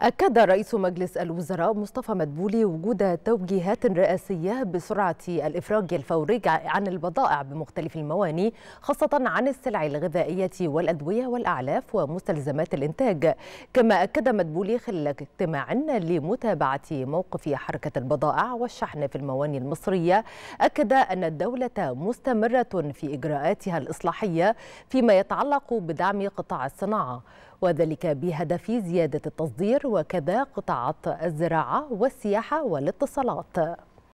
أكد رئيس مجلس الوزراء مصطفى مدبولي وجود توجيهات رئاسية بسرعة الإفراج الفوري عن البضائع بمختلف المواني خاصة عن السلع الغذائية والأدوية والأعلاف ومستلزمات الإنتاج كما أكد مدبولي خلال اجتماع لمتابعة موقف حركة البضائع والشحن في المواني المصرية أكد أن الدولة مستمرة في إجراءاتها الإصلاحية فيما يتعلق بدعم قطاع الصناعة وذلك بهدف زيادة التصدير وكذا قطاعات الزراعة والسياحة والاتصالات